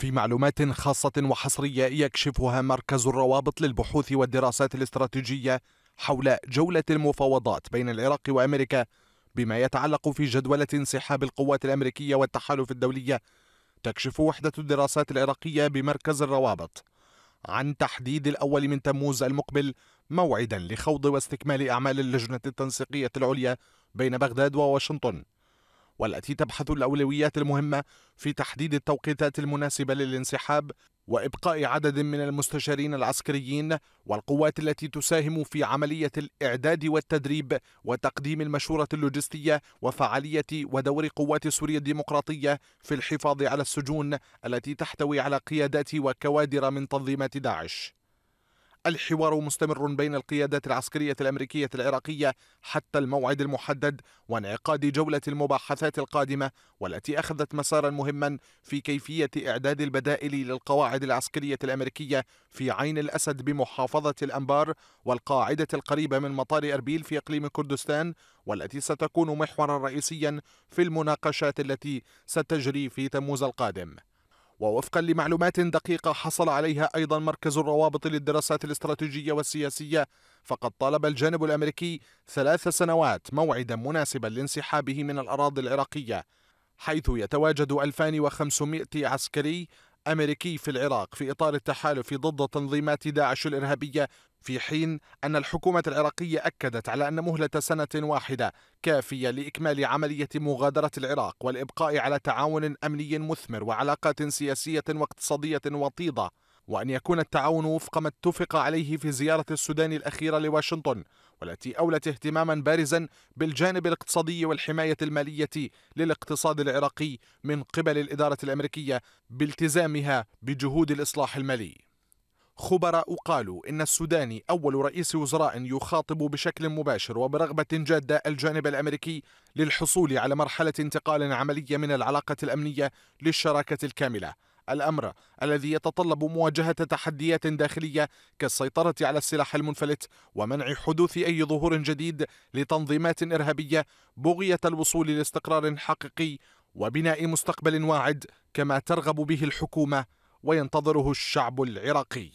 في معلومات خاصة وحصرية يكشفها مركز الروابط للبحوث والدراسات الاستراتيجية حول جولة المفاوضات بين العراق وأمريكا بما يتعلق في جدولة انسحاب القوات الأمريكية والتحالف الدولية تكشف وحدة الدراسات العراقية بمركز الروابط عن تحديد الأول من تموز المقبل موعدا لخوض واستكمال أعمال اللجنة التنسيقية العليا بين بغداد وواشنطن والتي تبحث الأولويات المهمة في تحديد التوقيتات المناسبة للانسحاب وإبقاء عدد من المستشارين العسكريين والقوات التي تساهم في عملية الإعداد والتدريب وتقديم المشورة اللوجستية وفعالية ودور قوات سوريا الديمقراطية في الحفاظ على السجون التي تحتوي على قيادات وكوادر من تنظيمات داعش الحوار مستمر بين القيادات العسكرية الأمريكية العراقية حتى الموعد المحدد وانعقاد جولة المباحثات القادمة والتي أخذت مسارا مهما في كيفية إعداد البدائل للقواعد العسكرية الأمريكية في عين الأسد بمحافظة الأنبار والقاعدة القريبة من مطار أربيل في إقليم كردستان والتي ستكون محورا رئيسيا في المناقشات التي ستجري في تموز القادم ووفقا لمعلومات دقيقة حصل عليها أيضا مركز الروابط للدراسات الاستراتيجية والسياسية فقد طالب الجانب الأمريكي ثلاث سنوات موعدا مناسبا لانسحابه من الأراضي العراقية حيث يتواجد 2500 عسكري أمريكي في العراق في إطار التحالف ضد تنظيمات داعش الإرهابية في حين أن الحكومة العراقية أكدت على أن مهلة سنة واحدة كافية لإكمال عملية مغادرة العراق والإبقاء على تعاون أمني مثمر وعلاقات سياسية واقتصادية وطيدة وأن يكون التعاون وفق ما اتفق عليه في زيارة السودان الأخيرة لواشنطن والتي أولت اهتماما بارزا بالجانب الاقتصادي والحماية المالية للاقتصاد العراقي من قبل الإدارة الأمريكية بالتزامها بجهود الإصلاح المالي خبراء قالوا إن السوداني أول رئيس وزراء يخاطب بشكل مباشر وبرغبة جادة الجانب الأمريكي للحصول على مرحلة انتقال عملية من العلاقة الأمنية للشراكة الكاملة الأمر الذي يتطلب مواجهة تحديات داخلية كالسيطرة على السلاح المنفلت ومنع حدوث أي ظهور جديد لتنظيمات إرهابية بغية الوصول لاستقرار حقيقي وبناء مستقبل واعد كما ترغب به الحكومة وينتظره الشعب العراقي